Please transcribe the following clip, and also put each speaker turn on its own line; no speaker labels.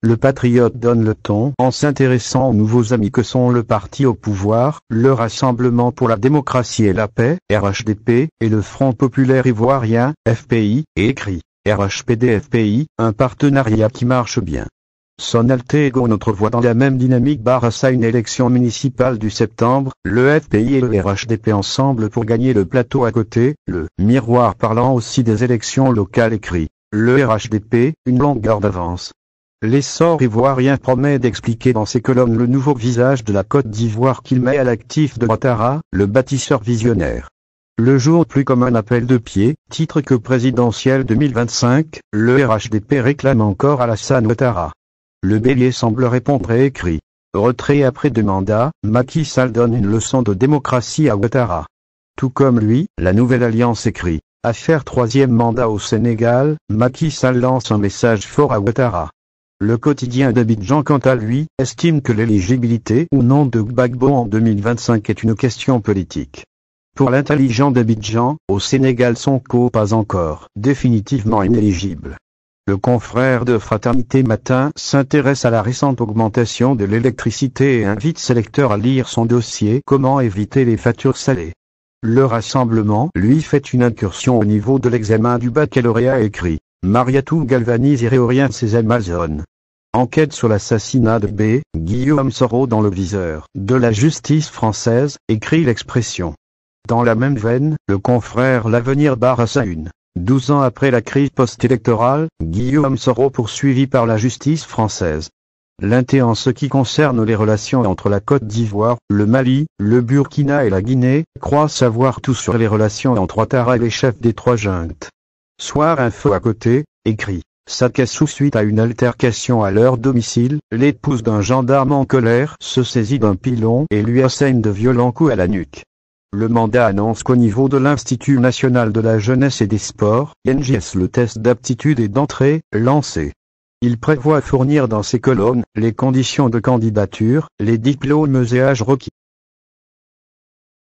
Le patriote donne le ton en s'intéressant aux nouveaux amis que sont le parti au pouvoir, le Rassemblement pour la démocratie et la paix, RHDP, et le Front populaire ivoirien, FPI, et écrit, RHPD-FPI, un partenariat qui marche bien. Son Altego notre voix dans la même dynamique barrasse à une élection municipale du septembre, le FPI et le RHDP ensemble pour gagner le plateau à côté, le miroir parlant aussi des élections locales écrit. Le RHDP, une longueur d'avance. L'essor ivoirien promet d'expliquer dans ses colonnes le nouveau visage de la Côte d'Ivoire qu'il met à l'actif de Ouattara, le bâtisseur visionnaire. Le jour plus comme un appel de pied, titre que présidentiel 2025, le RHDP réclame encore à Alassane Ouattara. Le bélier semble répondre et écrit. Retrait après deux mandats, Macky Sall donne une leçon de démocratie à Ouattara. Tout comme lui, la Nouvelle Alliance écrit. Affaire troisième mandat au Sénégal, Macky Sall lance un message fort à Ouattara. Le quotidien d'Abidjan quant à lui estime que l'éligibilité ou non de Gbagbo en 2025 est une question politique. Pour l'intelligent d'Abidjan, au Sénégal son co pas encore définitivement inéligible. Le confrère de Fraternité Matin s'intéresse à la récente augmentation de l'électricité et invite ses lecteurs à lire son dossier Comment éviter les factures salées. Le rassemblement lui fait une incursion au niveau de l'examen du baccalauréat écrit. Mariatou galvanise et réoriente ses Amazones. Enquête sur l'assassinat de B. Guillaume Soro dans le viseur de la justice française, écrit l'expression. Dans la même veine, le confrère L'Avenir sa une. Douze ans après la crise post-électorale, Guillaume Soro poursuivi par la justice française. L'inté en ce qui concerne les relations entre la Côte d'Ivoire, le Mali, le Burkina et la Guinée, croit savoir tout sur les relations entre Ouattara et les chefs des trois juntes. Soir info à côté, écrit. sous suite à une altercation à leur domicile, l'épouse d'un gendarme en colère se saisit d'un pilon et lui assène de violents coups à la nuque. Le mandat annonce qu'au niveau de l'Institut national de la jeunesse et des sports, NGS le test d'aptitude et d'entrée, lancé. Il prévoit fournir dans ses colonnes les conditions de candidature, les diplômes et âges requis.